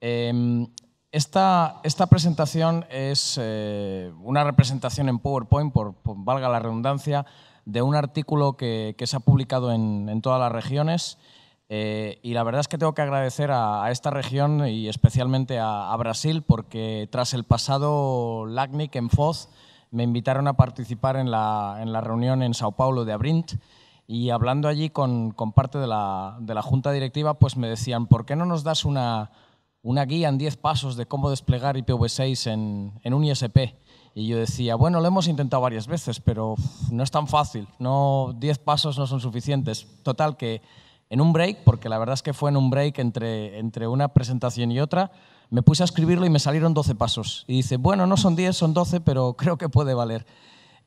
Eh, esta, esta, presentación es eh, una representación en PowerPoint, por, valga la redundancia, de un artículo que, que se ha publicado en, en todas las regiones. Eh, y la verdad es que tengo que agradecer a, esta región y especialmente a, Brasil, porque tras el pasado LACNIC en Foz me invitaron a participar en la, en la reunión en Sao Paulo de Abrint. Y hablando allí con, con parte de la, de la junta directiva, pues me decían, ¿por qué no nos das una, una guía en 10 pasos de cómo desplegar IPv6 en, un ISP. Y yo decía, bueno, lo hemos intentado varias veces, pero no es tan fácil, no, 10 pasos no son suficientes. Total, que en un break, porque la verdad es que fue en un break entre, entre una presentación y otra, me puse a escribirlo y me salieron 12 pasos. Y dice, bueno, no son 10, son 12, pero creo que puede valer.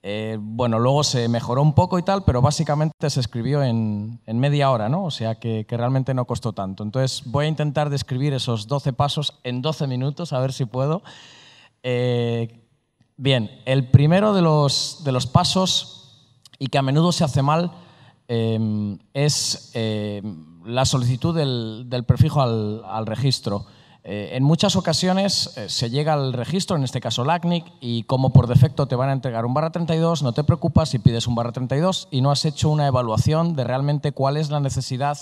Eh, bueno, luego se mejoró un poco y tal, pero básicamente se escribió en, media hora, ¿no? O sea que, realmente no costó tanto. Entonces voy a intentar describir esos 12 pasos en 12 minutos, a ver si puedo. Eh, bien, el primero de los, pasos, y que a menudo se hace mal, em, es eh, la solicitud del, prefijo al registro. Eh, en muchas ocasiones eh, se llega al registro, en este caso LACNIC, y como por defecto te van a entregar un barra 32, no te preocupas si pides un barra 32 y no has hecho una evaluación de realmente cuál es la necesidad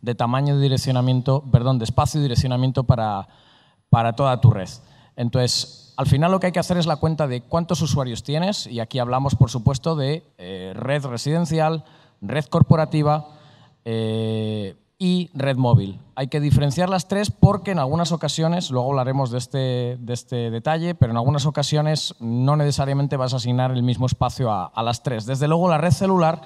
de tamaño de direccionamiento, perdón, de espacio y direccionamiento para, para toda tu red. Entonces, al final lo que hay que hacer es la cuenta de cuántos usuarios tienes, y aquí hablamos, por supuesto, de eh, red residencial, red corporativa, y red móvil. Hay que diferenciar las tres porque en algunas ocasiones, luego hablaremos de este, de este detalle, pero en algunas ocasiones no necesariamente vas a asignar el mismo espacio a, las tres. Desde luego la red celular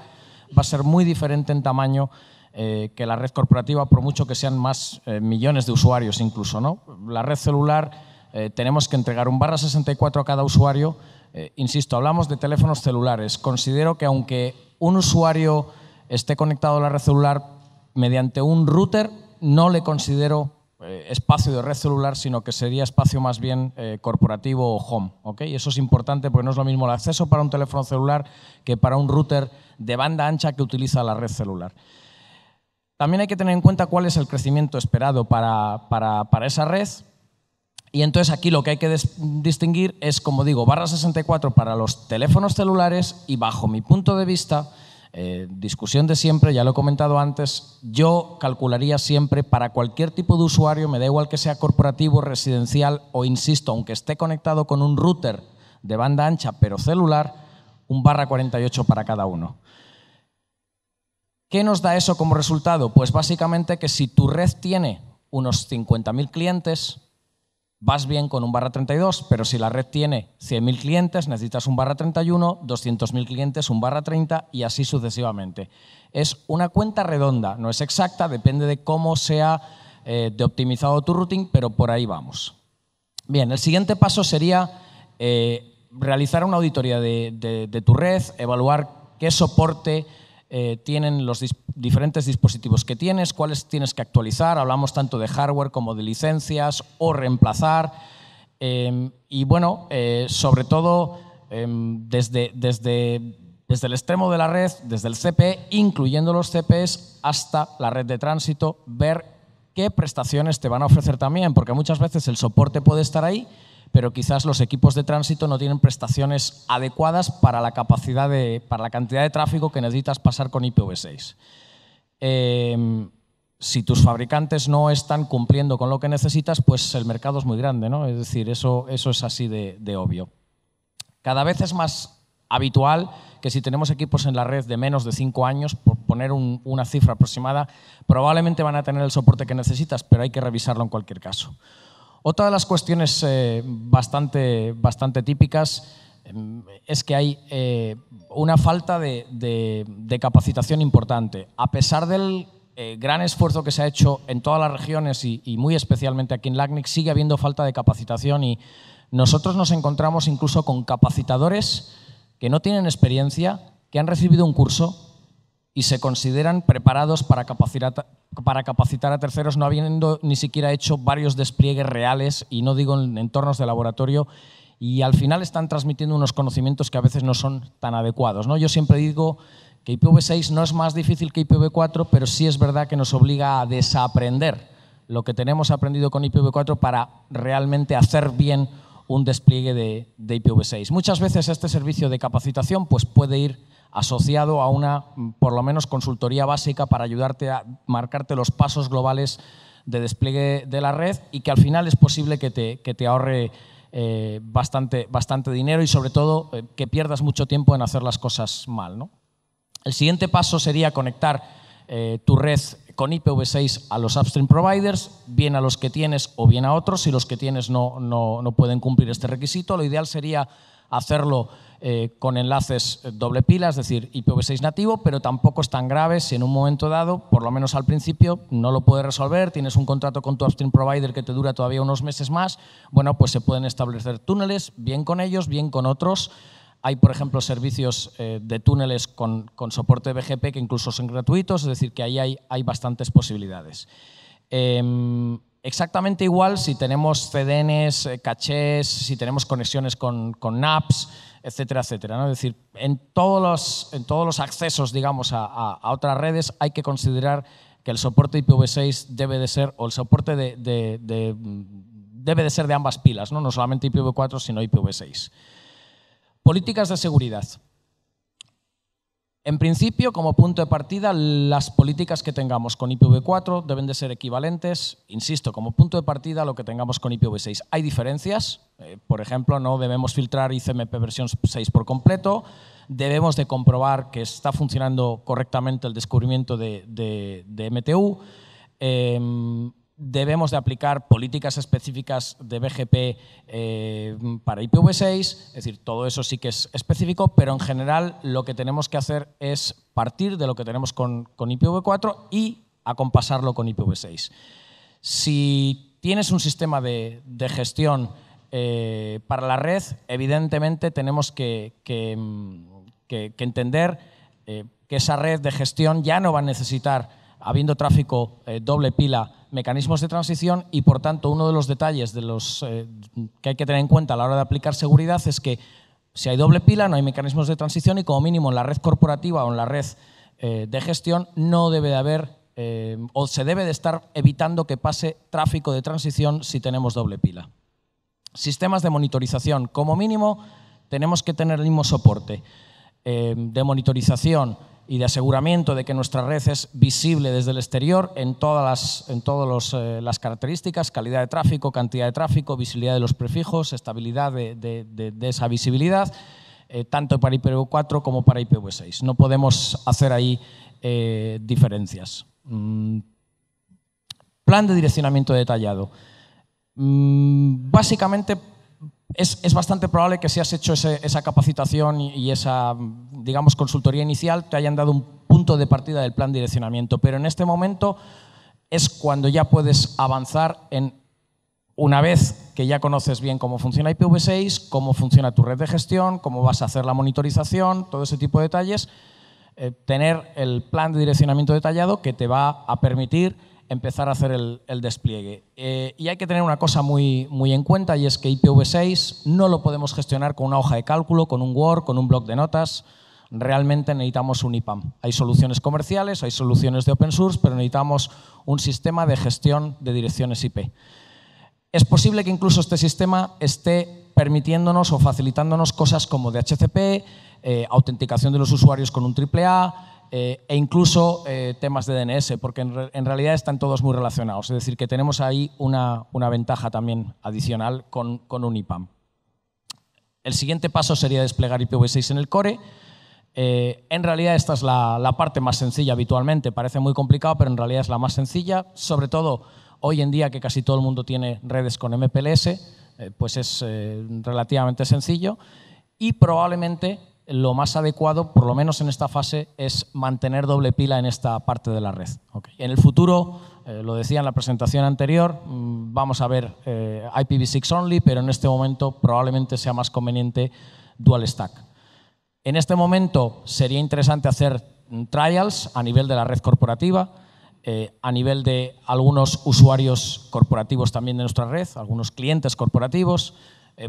va a ser muy diferente en tamaño eh, que la red corporativa, por mucho que sean más eh, millones de usuarios incluso. ¿no? La red celular eh, tenemos que entregar un barra 64 a cada usuario. insisto, hablamos de teléfonos celulares. Considero que aunque un usuario esté conectado a la red celular mediante un router no le considero eh, espacio de red celular, sino que sería espacio más bien eh, corporativo o home. Y eso es importante porque no es lo mismo el acceso para un teléfono celular que para un router de banda ancha que utiliza la red celular. También hay que tener en cuenta cuál es el crecimiento esperado para, para esa red. Y entonces aquí lo que hay que distinguir es, como digo, barra 64 para los teléfonos celulares y bajo mi punto de vista, eh, discusión de siempre, ya lo he comentado antes, yo calcularía siempre para cualquier tipo de usuario, me da igual que sea corporativo, residencial o, insisto, aunque esté conectado con un router de banda ancha pero celular, un barra 48 para cada uno. ¿Qué nos da eso como resultado? Pues básicamente que si tu red tiene unos 50.000 clientes, vas bien con un barra 32, pero si la red tiene 100.000 clientes, necesitas un barra 31, 200.000 clientes, un barra 30 y así sucesivamente. Es una cuenta redonda, no es exacta, depende de cómo sea eh, de optimizado tu routing, pero por ahí vamos. Bien, el siguiente paso sería eh, realizar una auditoría de, de tu red, evaluar qué soporte eh, tienen los diferentes dispositivos que tienes, cuáles tienes que actualizar. Hablamos tanto de hardware como de licencias o reemplazar. Em, y bueno, eh, sobre todo em, desde, desde el extremo de la red, desde el CPE, incluyendo los CPEs, hasta la red de tránsito, ver qué prestaciones te van a ofrecer también, porque muchas veces el soporte puede estar ahí, pero quizás los equipos de tránsito no tienen prestaciones adecuadas para la, capacidad de, para la cantidad de tráfico que necesitas pasar con IPv6. Em, si tus fabricantes no están cumpliendo con lo que necesitas, pues el mercado es muy grande, ¿no? Es decir, eso, eso es así de, obvio. Cada vez es más habitual que si tenemos equipos en la red de menos de 5 años, por poner una cifra aproximada, probablemente van a tener el soporte que necesitas, pero hay que revisarlo en cualquier caso. Otra de las cuestiones eh, bastante, bastante típicas em, es que hay eh, una falta de, capacitación importante. A pesar del eh, gran esfuerzo que se ha hecho en todas las regiones y, y muy especialmente aquí en LACNIC, sigue habiendo falta de capacitación y nosotros nos encontramos incluso con capacitadores que no tienen experiencia, que han recibido un curso, y se consideran preparados para capacitar, para capacitar a terceros no habiendo ni siquiera hecho varios despliegues reales y no digo en entornos de laboratorio y al final están transmitiendo unos conocimientos que a veces no son tan adecuados. ¿no? Yo siempre digo que IPv6 no es más difícil que IPv4, pero sí es verdad que nos obliga a desaprender lo que tenemos aprendido con IPv4 para realmente hacer bien un despliegue de, IPv6. Muchas veces este servicio de capacitación pues, puede ir asociado a una, mm, por lo menos, consultoría básica para ayudarte a marcarte los pasos globales de despliegue de la red y que al final es posible que te, te ahorre eh, bastante, bastante, dinero y sobre todo eh, que pierdas mucho tiempo en hacer las cosas mal. ¿no? El siguiente paso sería conectar eh, tu red con IPv6 a los upstream providers, bien a los que tienes o bien a otros, si los que tienes no, no, pueden cumplir este requisito. Lo ideal sería hacerlo eh, con enlaces eh, doble pila, es decir, IPv6 nativo, pero tampoco es tan grave si en un momento dado, por lo menos al principio, no lo puedes resolver, tienes un contrato con tu upstream provider que te dura todavía unos meses más, bueno, pues se pueden establecer túneles, bien con ellos, bien con otros, hay, por ejemplo, servicios eh, de túneles con, con, soporte BGP que incluso son gratuitos, es decir, que ahí hay, hay bastantes posibilidades. Em, exactamente igual si tenemos CDNs, eh, cachés, si tenemos conexiones con, con NAPs, etcétera, etcétera. ¿no? Es decir, en todos los, en todos los accesos, digamos, a, a, otras redes hay que considerar que el soporte IPv6 debe de ser, o el soporte de, de, de, mm, debe de ser de ambas pilas, ¿no? no solamente IPv4, sino IPv6. Políticas de seguridad. En principio, como punto de partida, las políticas que tengamos con IPv4 deben de ser equivalentes, insisto, como punto de partida lo que tengamos con IPv6. Hay diferencias, eh, por ejemplo, no debemos filtrar ICMP versión 6 por completo, debemos de comprobar que está funcionando correctamente el descubrimiento de, MTU, em, debemos de aplicar políticas específicas de BGP eh, para IPv6, es decir, todo eso sí que es específico, pero en general lo que tenemos que hacer es partir de lo que tenemos con, IPv4 y acompasarlo con IPv6. Si tienes un sistema de, gestión eh, para la red, evidentemente tenemos que, entender eh, que esa red de gestión ya no va a necesitar habiendo tráfico eh, doble pila, mecanismos de transición y, por tanto, uno de los detalles eh, que hay que tener en cuenta a la hora de aplicar seguridad es que si hay doble pila no hay mecanismos de transición y, como mínimo, en la red corporativa o en la red eh, de gestión no debe de haber o se debe de estar evitando que pase tráfico de transición si tenemos doble pila. Sistemas de monitorización, como mínimo, tenemos que tener el mismo soporte. Eh, de monitorización y de aseguramiento de que nuestra red es visible desde el exterior en todas las, en todos eh, las características, calidad de tráfico, cantidad de tráfico, visibilidad de los prefijos, estabilidad de, esa visibilidad. Eh, tanto para IPv4 como para IPv6. No podemos hacer ahí diferencias. Mm. Plan de direccionamiento detallado. Mm, básicamente es, bastante probable que si has hecho esa capacitación y esa, digamos, consultoría inicial, te hayan dado un punto de partida del plan de direccionamiento, pero en este momento es cuando ya puedes avanzar en, una vez que ya conoces bien cómo funciona IPv6, cómo funciona tu red de gestión, cómo vas a hacer la monitorización, todo ese tipo de detalles, eh, tener el plan de direccionamiento detallado que te va a permitir empezar a hacer el, despliegue. Eh, y hay que tener una cosa muy, muy en cuenta y es que IPv6 no lo podemos gestionar con una hoja de cálculo, con un Word, con un bloc de notas. Realmente necesitamos un IPAM. Hay soluciones comerciales, hay soluciones de open source, pero necesitamos un sistema de gestión de direcciones IP. Es posible que incluso este sistema esté permitiéndonos o facilitándonos cosas como DHCP, eh, autenticación de los usuarios con un AAA, eh, e incluso eh, temas de DNS, porque en, realidad están todos muy relacionados. Es decir, que tenemos ahí una, ventaja también adicional con, un IPAM. El siguiente paso sería desplegar IPv6 en el core. Eh, en realidad esta es la, la parte más sencilla habitualmente, parece muy complicado, pero en realidad es la más sencilla, sobre todo hoy en día que casi todo el mundo tiene redes con MPLS, pues es relativamente sencillo y probablemente lo más adecuado, por lo menos en esta fase, es mantener doble pila en esta parte de la red. En el futuro, eh, lo decía en la presentación anterior, mm, vamos a ver eh, IPv6 only, pero en este momento probablemente sea más conveniente dual stack. En este momento sería interesante hacer trials a nivel de la red corporativa, eh, a nivel de algunos usuarios corporativos también de nuestra red, algunos clientes corporativos,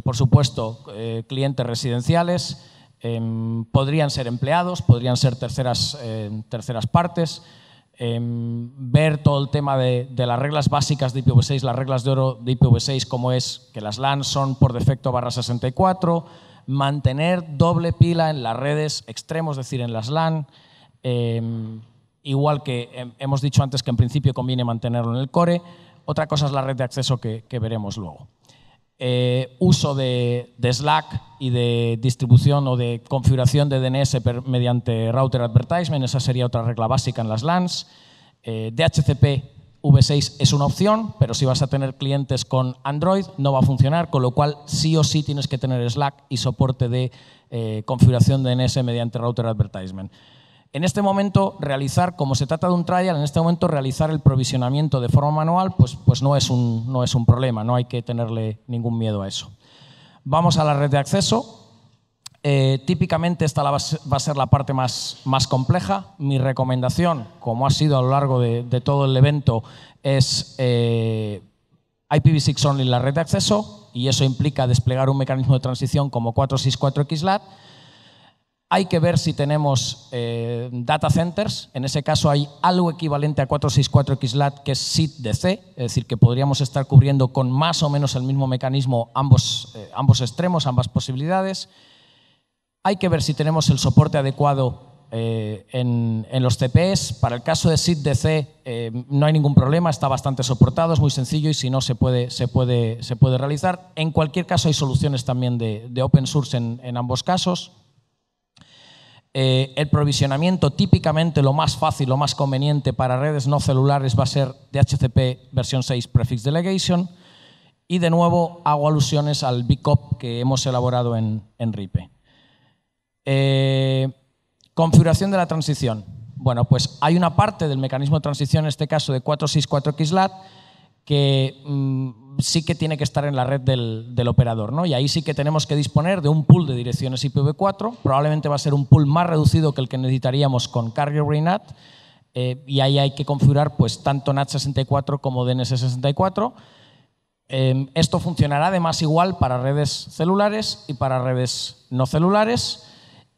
por supuesto, clientes residenciales, Em, podrían ser empleados, podrían ser terceras, em, terceras partes. Em, ver todo el tema de, las reglas básicas de IPv6, las reglas de oro de IPv6, como es que las LAN son por defecto barra 64, mantener doble pila en las redes extremos, es decir, en las LAN. igual que hemos dicho antes que en principio conviene mantenerlo en el core. Otra cosa es la red de acceso que veremos luego. Eh, uso de, Slack y de distribución o de configuración de DNS mediante Router Advertisement, esa sería otra regla básica en las LANs. Eh, DHCP V6 es una opción, pero si vas a tener clientes con Android no va a funcionar, con lo cual sí o sí tienes que tener Slack y soporte de eh, configuración de DNS mediante Router Advertisement. En este momento, realizar, como se trata de un trial, en este momento realizar el provisionamiento de forma manual, pues, pues no, es un, no es un problema, no hay que tenerle ningún miedo a eso. Vamos a la red de acceso. Eh, típicamente esta va a ser la parte más, compleja. Mi recomendación, como ha sido a lo largo de, todo el evento, es eh, IPv6 only en la red de acceso y eso implica desplegar un mecanismo de transición como 464 XLAT hay que ver si tenemos eh, data centers. En ese caso hay algo equivalente a 464 XLAT que es SIDDC, es decir, que podríamos estar cubriendo con más o menos el mismo mecanismo ambos, eh, ambos extremos, ambas posibilidades. Hay que ver si tenemos el soporte adecuado eh, en, los CPEs. Para el caso de SIDDC no hay ningún problema, está bastante soportado, es muy sencillo y si no se puede, se puede, se puede realizar. En cualquier caso hay soluciones también de, open source en ambos casos. Eh, el provisionamiento, típicamente lo más fácil, lo más conveniente para redes no celulares va a ser DHCP versión 6 Prefix Delegation. Y de nuevo hago alusiones al BICOP que hemos elaborado en, RIPE. Eh, configuración de la transición. Bueno, pues hay una parte del mecanismo de transición, en este caso de 464XLAT, que mm, sí que tiene que estar en la red del, operador. ¿no? Y ahí sí que tenemos que disponer de un pool de direcciones IPv4. Probablemente va a ser un pool más reducido que el que necesitaríamos con Carrier ReNAT, eh, y ahí hay que configurar pues, tanto NAT64 como DNS64. Eh, esto funcionará además igual para redes celulares y para redes no celulares.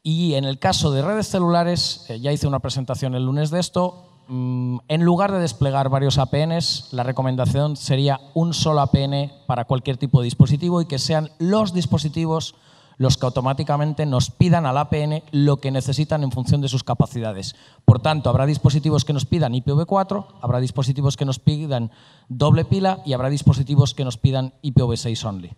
Y en el caso de redes celulares, eh, ya hice una presentación el lunes de esto, Mm, en lugar de desplegar varios APNs, la recomendación sería un solo APN para cualquier tipo de dispositivo y que sean los dispositivos los que automáticamente nos pidan al APN lo que necesitan en función de sus capacidades. Por tanto, habrá dispositivos que nos pidan IPv4, habrá dispositivos que nos pidan doble pila y habrá dispositivos que nos pidan IPv6 only.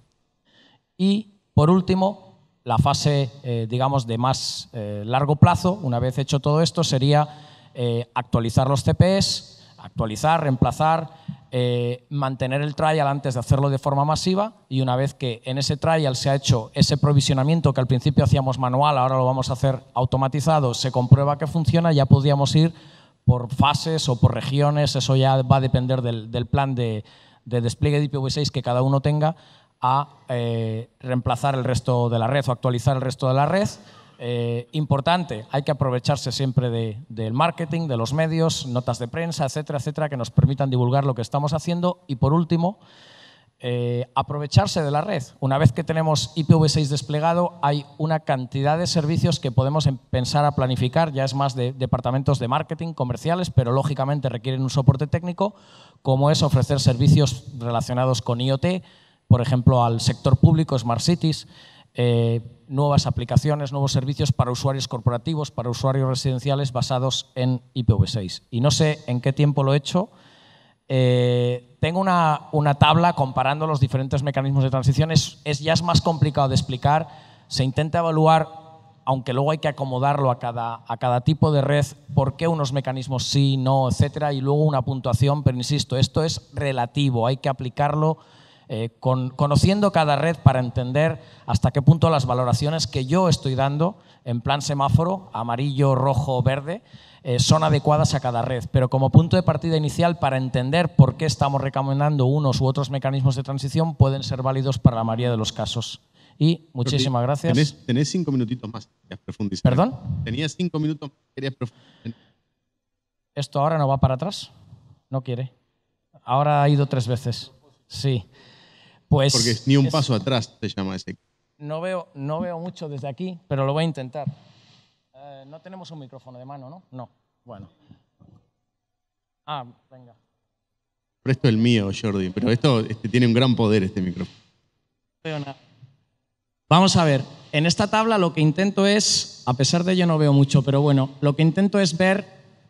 Y, por último, la fase, eh, digamos, de más eh, largo plazo, una vez hecho todo esto, sería eh, actualizar los CPS, actualizar, reemplazar, eh, mantener el trial antes de hacerlo de forma masiva y una vez que en ese trial se ha hecho ese provisionamiento que al principio hacíamos manual, ahora lo vamos a hacer automatizado, se comprueba que funciona, ya podíamos ir por fases o por regiones, eso ya va a depender del, plan de, despliegue de IPv6 que cada uno tenga, a eh, reemplazar el resto de la red o actualizar el resto de la red eh, importante, hay que aprovecharse siempre del marketing, de los medios, notas de prensa, etcétera, etcétera, que nos permitan divulgar lo que estamos haciendo. Y por último, eh, aprovecharse de la red. Una vez que tenemos IPv6 desplegado, hay una cantidad de servicios que podemos em-, pensar a planificar, ya es más de departamentos de marketing comerciales, pero lógicamente requieren un soporte técnico, como es ofrecer servicios relacionados con IoT, por ejemplo, al sector público, Smart Cities, eh, nuevas aplicaciones, nuevos servicios para usuarios corporativos, para usuarios residenciales basados en IPv6. Y no sé en qué tiempo lo he hecho. Eh, tengo una, tabla comparando los diferentes mecanismos de transición. Es, ya es más complicado de explicar. Se intenta evaluar, aunque luego hay que acomodarlo a cada, a cada tipo de red, por qué unos mecanismos sí, no, etcétera, y luego una puntuación. Pero insisto, esto es relativo. Hay que aplicarlo eh, conociendo cada red para entender hasta qué punto las valoraciones que yo estoy dando en plan semáforo, amarillo, rojo, verde, eh, son adecuadas a cada red. Pero como punto de partida inicial para entender por qué estamos recomendando unos u otros mecanismos de transición pueden ser válidos para la mayoría de los casos. Y muchísimas gracias. Tenés, cinco minutitos más, profundizar. ¿Perdón? Tenías cinco minutos profundizar. ¿Esto ahora no va para atrás? No quiere. Ahora ha ido tres veces. Sí. Porque ni un paso atrás se llama ese. No veo, no veo mucho desde aquí, pero lo voy a intentar. Eh, no tenemos un micrófono de mano, ¿no? No. Bueno. Ah, venga. Presto el mío, Jordi, pero esto este, tiene un gran poder, este micrófono. Vamos a ver, en esta tabla lo que intento es, a pesar de ello no veo mucho, pero bueno, lo que intento es ver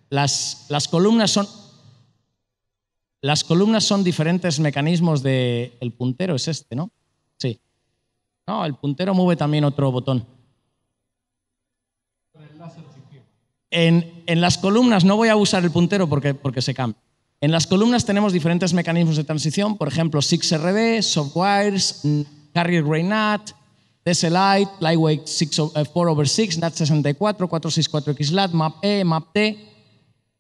las, las columnas son las columnas son diferentes mecanismos de... El puntero es este, ¿no? Sí. No, el puntero mueve también otro botón. En, en las columnas, no voy a usar el puntero porque, porque se cambia. En las columnas tenemos diferentes mecanismos de transición, por ejemplo, 6RD, Softwires, Carrier eh, NAT, TSLite, Lightweight 4 over 6, NAT64, 464XLAT, MAP-E, map e,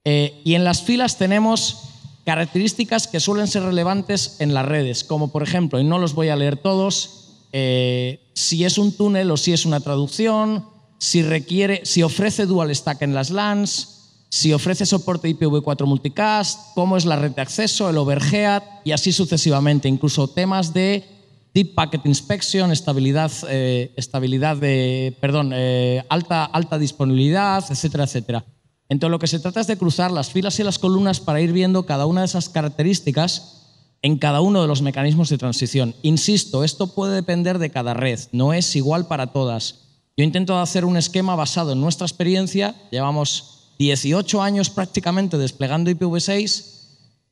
eh, y en las filas tenemos Características que suelen ser relevantes en las redes, como por ejemplo, y no los voy a leer todos, eh, si es un túnel o si es una traducción, si requiere, si ofrece dual stack en las LANs, si ofrece soporte IPv4 multicast, cómo es la red de acceso, el overhead y así sucesivamente, incluso temas de deep packet inspection, estabilidad, eh, estabilidad de, perdón, eh, alta, alta disponibilidad, etcétera, etcétera. Entonces lo que se trata es de cruzar las filas y las columnas para ir viendo cada una de esas características en cada uno de los mecanismos de transición. Insisto, esto puede depender de cada red, no es igual para todas. Yo intento hacer un esquema basado en nuestra experiencia, llevamos 18 años prácticamente desplegando IPv6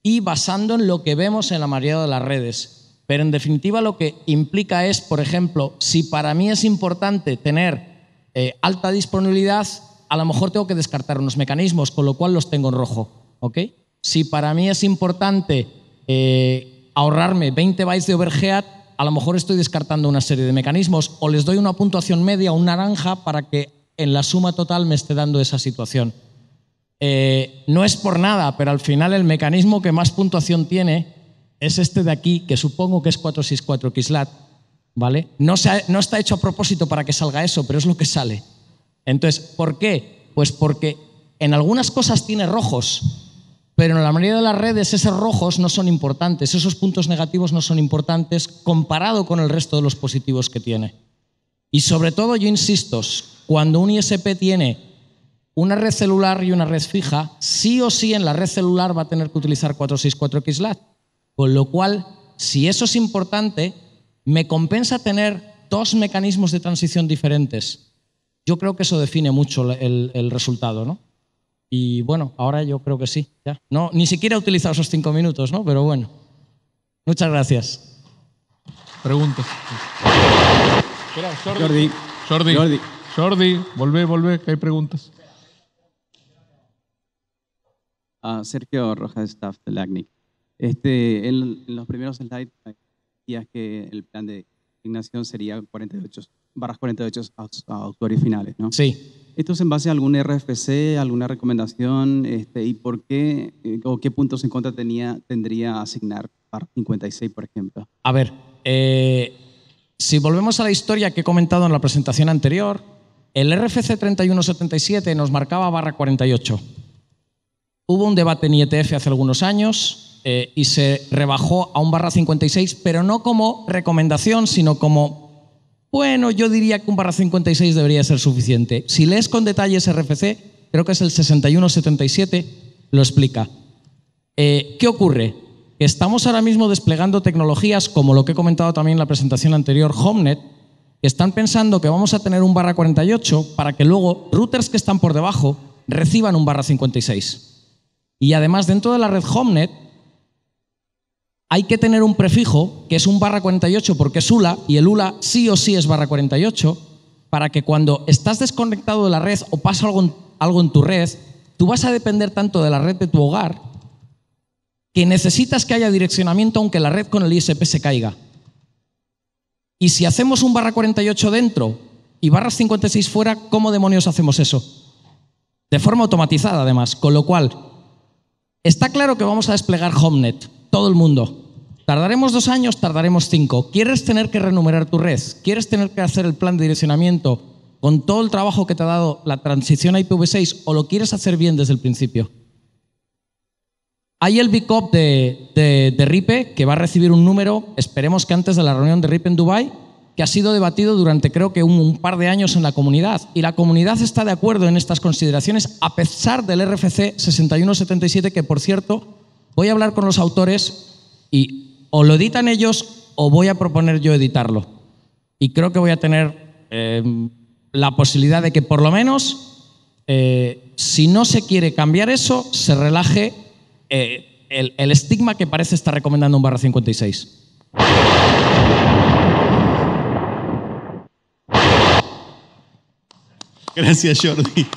y basando en lo que vemos en la mayoría de las redes. Pero en definitiva lo que implica es, por ejemplo, si para mí es importante tener eh, alta disponibilidad, a lo mejor tengo que descartar unos mecanismos, con lo cual los tengo en rojo. ¿ok? Si para mí es importante eh, ahorrarme 20 bytes de overhead, a lo mejor estoy descartando una serie de mecanismos o les doy una puntuación media o un naranja para que en la suma total me esté dando esa situación. Eh, no es por nada, pero al final el mecanismo que más puntuación tiene es este de aquí, que supongo que es 464 XLAT. ¿vale? no está hecho a propósito para que salga eso, pero es lo que sale. Entonces, ¿por qué? Pues porque en algunas cosas tiene rojos, pero en la mayoría de las redes esos rojos no son importantes, esos puntos negativos no son importantes comparado con el resto de los positivos que tiene. Y sobre todo, yo insisto, cuando un ISP tiene una red celular y una red fija, sí o sí en la red celular va a tener que utilizar 464XLAT. Con lo cual, si eso es importante, me compensa tener dos mecanismos de transición diferentes yo creo que eso define mucho el, resultado, ¿no? Y bueno, ahora yo creo que sí. Ya. No, ni siquiera he utilizado esos cinco minutos, ¿no? Pero bueno. Muchas gracias. Preguntas. Jordi. Jordi. Jordi. Jordi, volvé, volvé, que hay preguntas. Ah, Sergio Rojas, staff de LACNIC. Este, en, los primeros slides decías que el plan de asignación sería 48 barras 48 autores finales, ¿no? Sí. ¿Esto es en base a algún RFC, alguna recomendación? Este, ¿Y por qué eh, o qué puntos en contra tenía, tendría asignar barra 56, por ejemplo? A ver, eh, si volvemos a la historia que he comentado en la presentación anterior, el RFC 3177 nos marcaba barra 48. Hubo un debate en IETF hace algunos años eh, y se rebajó a un barra 56, pero no como recomendación, sino como bueno, yo diría que un barra 56 debería ser suficiente. Si lees con detalle ese RFC, creo que es el 6177, lo explica. Eh, ¿Qué ocurre? Estamos ahora mismo desplegando tecnologías como lo que he comentado también en la presentación anterior, HomeNet, que están pensando que vamos a tener un barra 48 para que luego routers que están por debajo reciban un barra 56. Y además dentro de la red HomeNet hay que tener un prefijo, que es un barra 48 porque es ULA, y el ULA sí o sí es barra 48, para que cuando estás desconectado de la red o pasa algo, en tu red, tú vas a depender tanto de la red de tu hogar que necesitas que haya direccionamiento aunque la red con el ISP se caiga. Y si hacemos un barra 48 dentro y barras 56 fuera, ¿cómo demonios hacemos eso? De forma automatizada, además. Con lo cual, está claro que vamos a desplegar HomeNet, todo el mundo Tardaremos dos años, tardaremos cinco. ¿Quieres tener que renumerar tu red? ¿Quieres tener que hacer el plan de direccionamiento con todo el trabajo que te ha dado la transición a IPv6 o lo quieres hacer bien desde el principio? Hay el BICOP de, de, RIPE que va a recibir un número, esperemos que antes de la reunión de RIPE en Dubai, que ha sido debatido durante creo que un, un par de años en la comunidad. Y la comunidad está de acuerdo en estas consideraciones a pesar del RFC 6177, que por cierto, voy a hablar con los autores y o lo editan ellos o voy a proponer yo editarlo. Y creo que voy a tener em, la posibilidad de que por lo menos, eh, si no se quiere cambiar eso, se relaje eh, el, el, estigma que parece estar recomendando un barra 56. Gracias, Jordi.